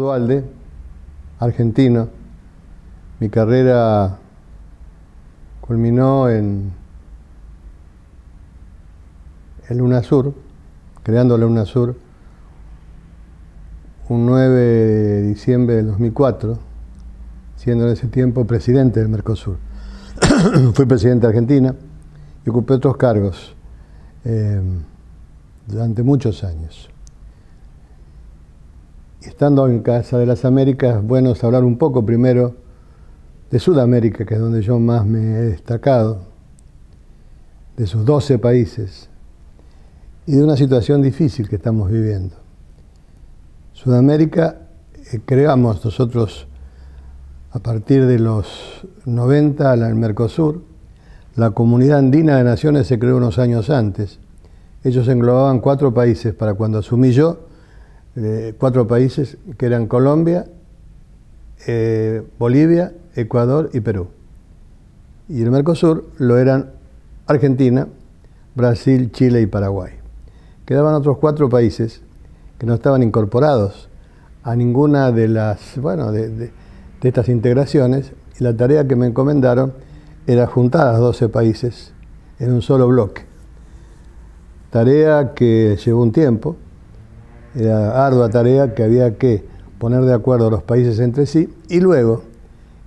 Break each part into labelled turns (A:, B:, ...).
A: Dualde, argentino. Mi carrera culminó en el UNASUR, creando la UNASUR, un 9 de diciembre del 2004, siendo en ese tiempo presidente del Mercosur. Fui presidente de Argentina y ocupé otros cargos eh, durante muchos años estando en Casa de las Américas, bueno es hablar un poco primero de Sudamérica, que es donde yo más me he destacado, de sus 12 países, y de una situación difícil que estamos viviendo. Sudamérica, eh, creamos nosotros a partir de los 90 al Mercosur, la comunidad andina de naciones se creó unos años antes. Ellos englobaban cuatro países para cuando asumí yo, cuatro países que eran Colombia, eh, Bolivia, Ecuador y Perú. Y el Mercosur lo eran Argentina, Brasil, Chile y Paraguay. Quedaban otros cuatro países que no estaban incorporados a ninguna de las, bueno, de, estas integraciones y la tarea que me encomendaron era juntar a los 12 países en un solo bloque. Tarea que llevó un tiempo, era ardua tarea que había que poner de acuerdo los países entre sí y luego,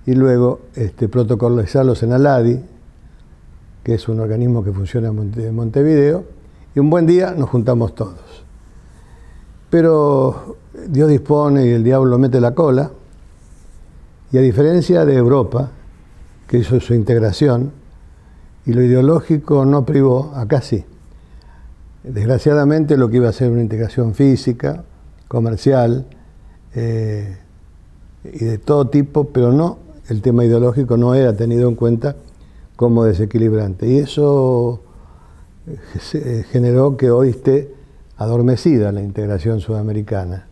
A: y luego este, protocolizarlos en Aladi, que es un organismo que funciona en, Montevideo, y un buen día nos juntamos todos. Pero Dios dispone y el diablo mete la cola, y a diferencia de Europa, que hizo su integración, y lo ideológico no privó, acá sí. Desgraciadamente lo que iba a ser una integración física, comercial eh, y de todo tipo, pero no, el tema ideológico no era tenido en cuenta como desequilibrante. Y eso eh, eh, generó que hoy esté adormecida la integración sudamericana.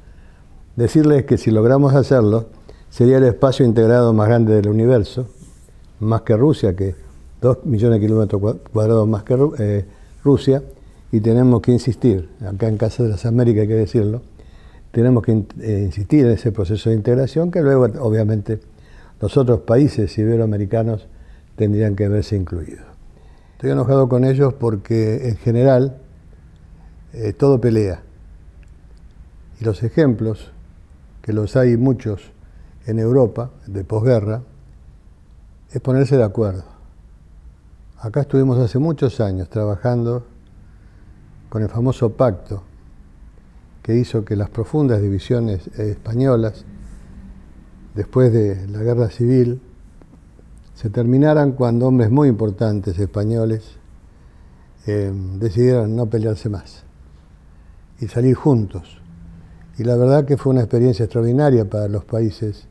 A: Decirles que si logramos hacerlo, sería el espacio integrado más grande del universo, más que Rusia, que dos millones de kilómetros cuadrados más que Rusia, y tenemos que insistir, acá en Casa de las Américas hay que decirlo, tenemos que eh, insistir en ese proceso de integración que luego obviamente los otros países iberoamericanos tendrían que verse incluidos. Estoy enojado con ellos porque en general eh, todo pelea. Y los ejemplos, que los hay muchos en Europa de posguerra, es ponerse de acuerdo. Acá estuvimos hace muchos años trabajando con el famoso pacto que hizo que las profundas divisiones eh, españolas, después de la guerra civil, se terminaran cuando hombres muy importantes españoles eh, decidieron no pelearse más y salir juntos. Y la verdad que fue una experiencia extraordinaria para los países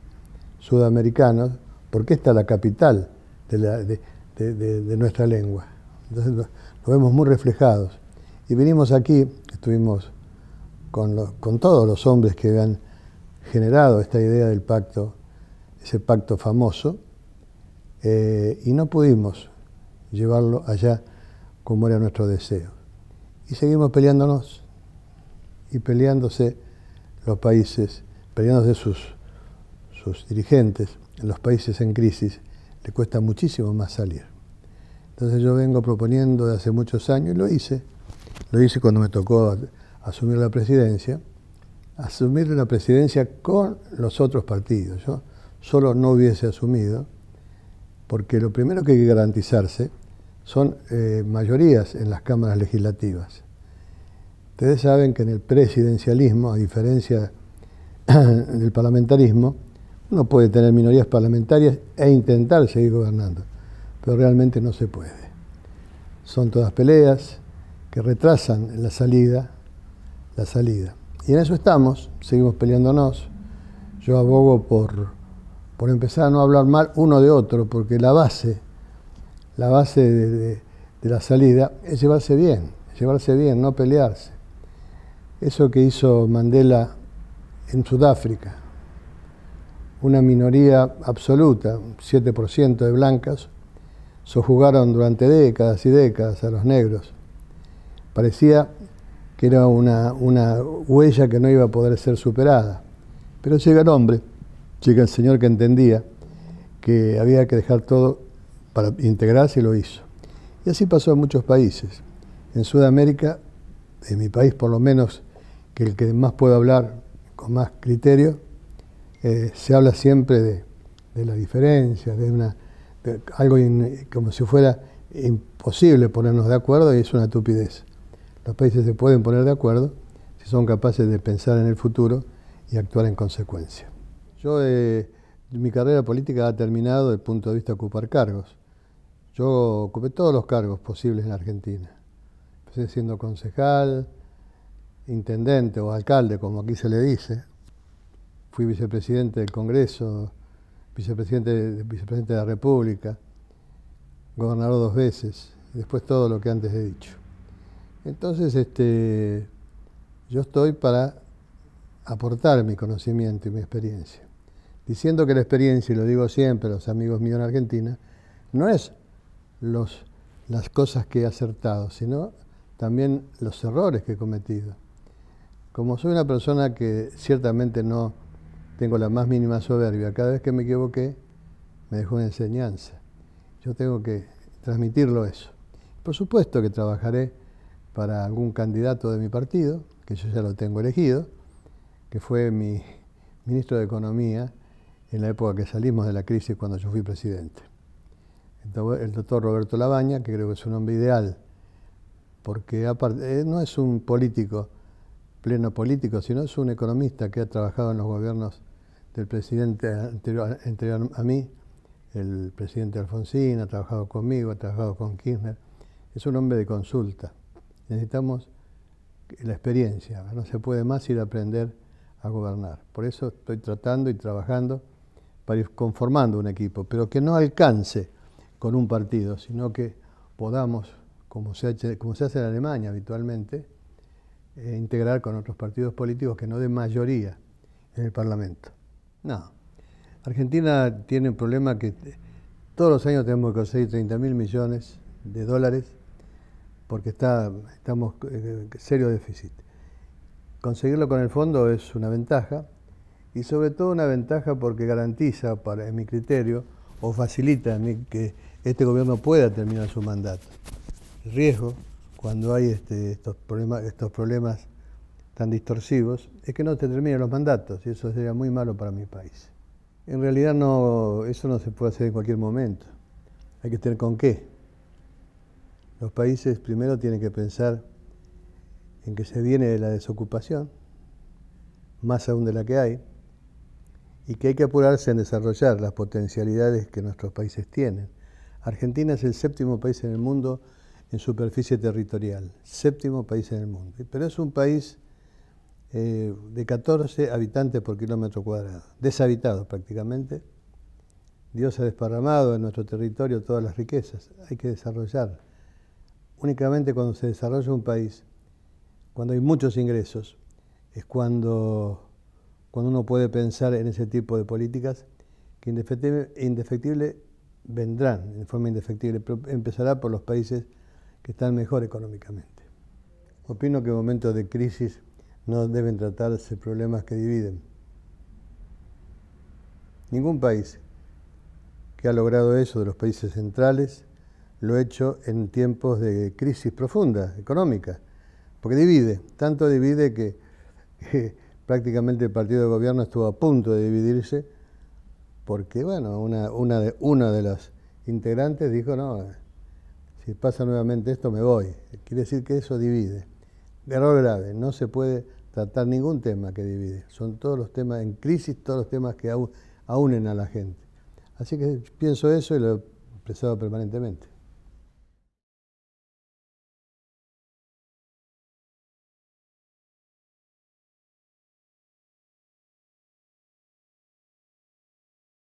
A: sudamericanos, porque esta es la capital de, nuestra lengua. Entonces lo, lo vemos muy reflejados y vinimos aquí, estuvimos con, todos los hombres que habían generado esta idea del pacto, ese pacto famoso, eh, y no pudimos llevarlo allá como era nuestro deseo. Y seguimos peleándonos y peleándose los países, peleándose sus, sus dirigentes, los países en crisis, le cuesta muchísimo más salir. Entonces yo vengo proponiendo de hace muchos años, y lo hice, lo hice cuando me tocó asumir la presidencia, asumir la presidencia con los otros partidos. Yo solo no hubiese asumido, porque lo primero que hay que garantizarse son eh, mayorías en las cámaras legislativas. Ustedes saben que en el presidencialismo, a diferencia del parlamentarismo, uno puede tener minorías parlamentarias e intentar seguir gobernando, pero realmente no se puede. Son todas peleas, que retrasan la salida, la salida. Y en eso estamos, seguimos peleándonos. Yo abogo por, empezar a no hablar mal uno de otro, porque la base, la base de, la salida es llevarse bien, llevarse bien, no pelearse. Eso que hizo Mandela en Sudáfrica, una minoría absoluta, 7% de blancas, sojugaron durante décadas y décadas a los negros Parecía que era una, huella que no iba a poder ser superada. Pero llega el hombre, llega el Señor que entendía que había que dejar todo para integrarse y lo hizo. Y así pasó en muchos países. En Sudamérica, en mi país por lo menos, que el que más puedo hablar con más criterio, eh, se habla siempre de, de las diferencias, de, una, algo como si fuera imposible ponernos de acuerdo y es una estupidez. Los países se pueden poner de acuerdo si son capaces de pensar en el futuro y actuar en consecuencia. Yo, eh, mi carrera política ha terminado desde el punto de vista de ocupar cargos. Yo ocupé todos los cargos posibles en Argentina. Empecé siendo concejal, intendente o alcalde, como aquí se le dice. Fui vicepresidente del Congreso, vicepresidente, vicepresidente de la República, gobernador dos veces, después todo lo que antes he dicho. Entonces, este, yo estoy para aportar mi conocimiento y mi experiencia. Diciendo que la experiencia, y lo digo siempre a los amigos míos en Argentina, no es los, las cosas que he acertado, sino también los errores que he cometido. Como soy una persona que ciertamente no tengo la más mínima soberbia, cada vez que me equivoqué me dejó una enseñanza. Yo tengo que transmitirlo eso. Por supuesto que trabajaré para algún candidato de mi partido, que yo ya lo tengo elegido, que fue mi ministro de Economía en la época que salimos de la crisis cuando yo fui presidente. El doctor Roberto Labaña, que creo que es un hombre ideal, porque eh, no es un político, pleno político, sino es un economista que ha trabajado en los gobiernos del presidente anterior, anterior a mí, el presidente Alfonsín, ha trabajado conmigo, ha trabajado con Kirchner, es un hombre de consulta Necesitamos la experiencia, no se puede más ir a aprender a gobernar. Por eso estoy tratando y trabajando para ir conformando un equipo, pero que no alcance con un partido, sino que podamos, como se, hace, como se hace en Alemania habitualmente, eh, integrar con otros partidos políticos que no de mayoría en el Parlamento. No. Argentina tiene un problema que todos los años tenemos que conseguir 30 mil millones de dólares porque está, estamos en eh, serio déficit. Conseguirlo con el fondo es una ventaja y sobre todo una ventaja porque garantiza, para, en mi criterio, o facilita que este gobierno pueda terminar su mandato. El riesgo, cuando hay este, estos, problemas, estos problemas tan distorsivos, es que no se terminen los mandatos y eso sería muy malo para mi país. En realidad no, eso no se puede hacer en cualquier momento. Hay que tener con qué. Los países primero tienen que pensar en que se viene de la desocupación, más aún de la que hay, y que hay que apurarse en desarrollar las potencialidades que nuestros países tienen. Argentina es el séptimo país en el mundo en superficie territorial, séptimo país en el mundo, pero es un país eh, de 14 habitantes por kilómetro cuadrado, deshabitado prácticamente. Dios ha desparramado en nuestro territorio todas las riquezas, hay que desarrollar únicamente cuando se desarrolla un país, cuando hay muchos ingresos, es cuando, cuando uno puede pensar en ese tipo de políticas que indefectible, vendrán en forma indefectible, pero empezará por los países que están mejor económicamente. Opino que en momentos de crisis no deben tratarse problemas que dividen. Ningún país que ha logrado eso de los países centrales lo he hecho en tiempos de crisis profunda, económica, porque divide, tanto divide que, prácticamente el partido de gobierno estuvo a punto de dividirse, porque bueno, una, de, una de las integrantes dijo, no, si pasa nuevamente esto me voy. Quiere decir que eso divide. Error grave, no se puede tratar ningún tema que divide. Son todos los temas en crisis, todos los temas que aunen a la gente. Así que pienso eso y lo he expresado permanentemente.